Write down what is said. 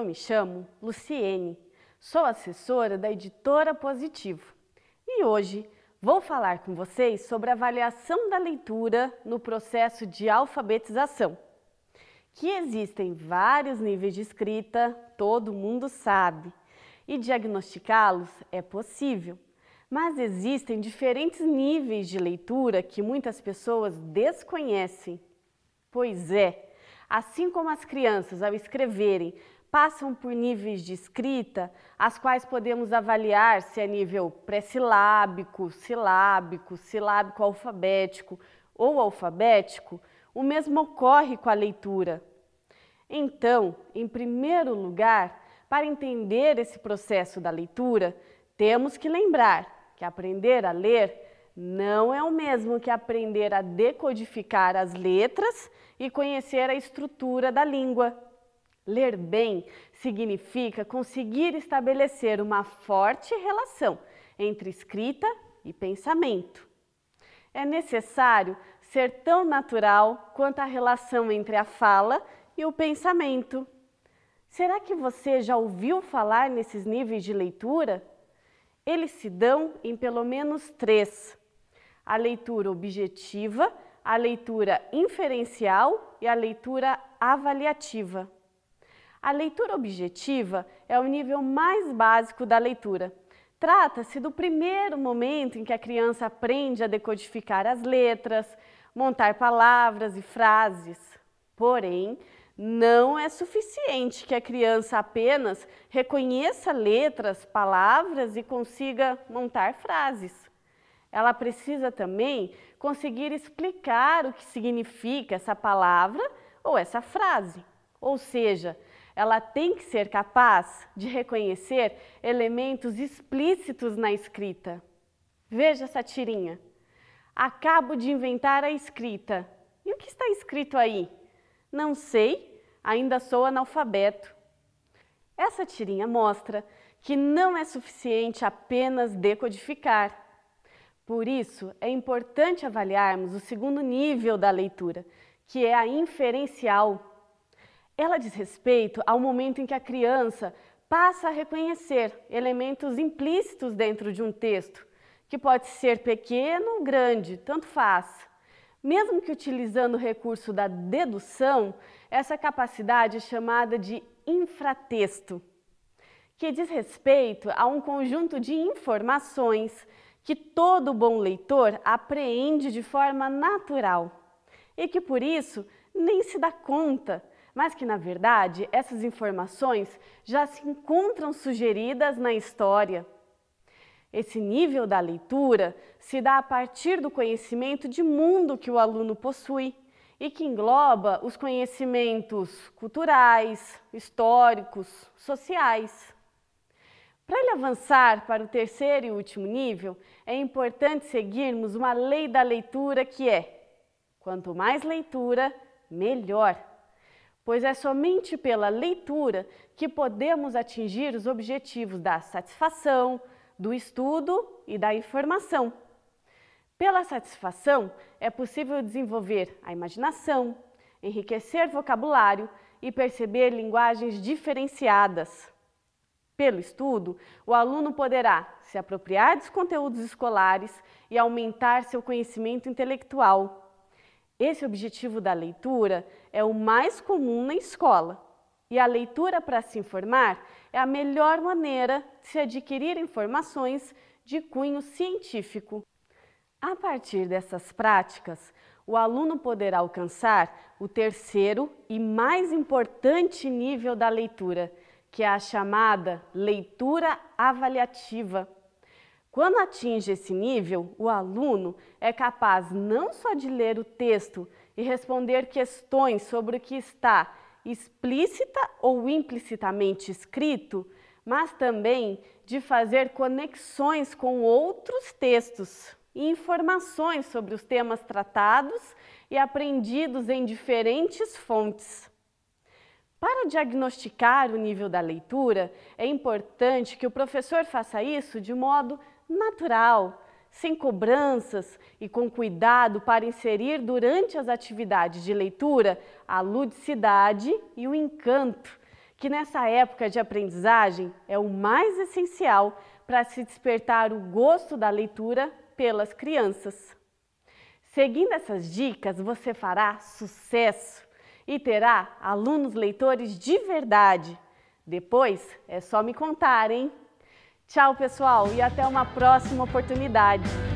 Eu me chamo Luciene, sou assessora da editora Positivo e hoje vou falar com vocês sobre a avaliação da leitura no processo de alfabetização. Que existem vários níveis de escrita, todo mundo sabe, e diagnosticá-los é possível. Mas existem diferentes níveis de leitura que muitas pessoas desconhecem. Pois é, assim como as crianças, ao escreverem, passam por níveis de escrita, as quais podemos avaliar se é nível pré-silábico, silábico, silábico alfabético ou alfabético, o mesmo ocorre com a leitura. Então, em primeiro lugar, para entender esse processo da leitura, temos que lembrar que aprender a ler não é o mesmo que aprender a decodificar as letras e conhecer a estrutura da língua. Ler bem significa conseguir estabelecer uma forte relação entre escrita e pensamento. É necessário ser tão natural quanto a relação entre a fala e o pensamento. Será que você já ouviu falar nesses níveis de leitura? Eles se dão em pelo menos três: a leitura objetiva, a leitura inferencial e a leitura avaliativa. A leitura objetiva é o nível mais básico da leitura. Trata-se do primeiro momento em que a criança aprende a decodificar as letras, montar palavras e frases. Porém, não é suficiente que a criança apenas reconheça letras, palavras e consiga montar frases. Ela precisa também conseguir explicar o que significa essa palavra ou essa frase. Ou seja, ela tem que ser capaz de reconhecer elementos explícitos na escrita. Veja essa tirinha. Acabo de inventar a escrita. E o que está escrito aí? Não sei, ainda sou analfabeto. Essa tirinha mostra que não é suficiente apenas decodificar. Por isso, é importante avaliarmos o segundo nível da leitura, que é a inferencial. Ela diz respeito ao momento em que a criança passa a reconhecer elementos implícitos dentro de um texto, que pode ser pequeno ou grande, tanto faz. Mesmo que utilizando o recurso da dedução, essa capacidade é chamada de infratexto, que diz respeito a um conjunto de informações que todo bom leitor apreende de forma natural e que, por isso, nem se dá conta mas que na verdade essas informações já se encontram sugeridas na história. Esse nível da leitura se dá a partir do conhecimento de mundo que o aluno possui e que engloba os conhecimentos culturais, históricos, sociais. Para ele avançar para o terceiro e último nível, é importante seguirmos uma lei da leitura que é: quanto mais leitura, melhor pois é somente pela leitura que podemos atingir os objetivos da satisfação, do estudo e da informação. Pela satisfação, é possível desenvolver a imaginação, enriquecer vocabulário e perceber linguagens diferenciadas. Pelo estudo, o aluno poderá se apropriar dos conteúdos escolares e aumentar seu conhecimento intelectual. Esse objetivo da leitura é o mais comum na escola. E a leitura para se informar é a melhor maneira de se adquirir informações de cunho científico. A partir dessas práticas, o aluno poderá alcançar o terceiro e mais importante nível da leitura, que é a chamada leitura avaliativa. Quando atinge esse nível, o aluno é capaz não só de ler o texto e responder questões sobre o que está explícita ou implicitamente escrito, mas também de fazer conexões com outros textos e informações sobre os temas tratados e aprendidos em diferentes fontes. Para diagnosticar o nível da leitura, é importante que o professor faça isso de modo natural, sem cobranças e com cuidado para inserir durante as atividades de leitura a ludicidade e o encanto, que nessa época de aprendizagem é o mais essencial para se despertar o gosto da leitura pelas crianças. Seguindo essas dicas, você fará sucesso e terá alunos leitores de verdade. Depois é só me contar, hein? Tchau, pessoal, e até uma próxima oportunidade.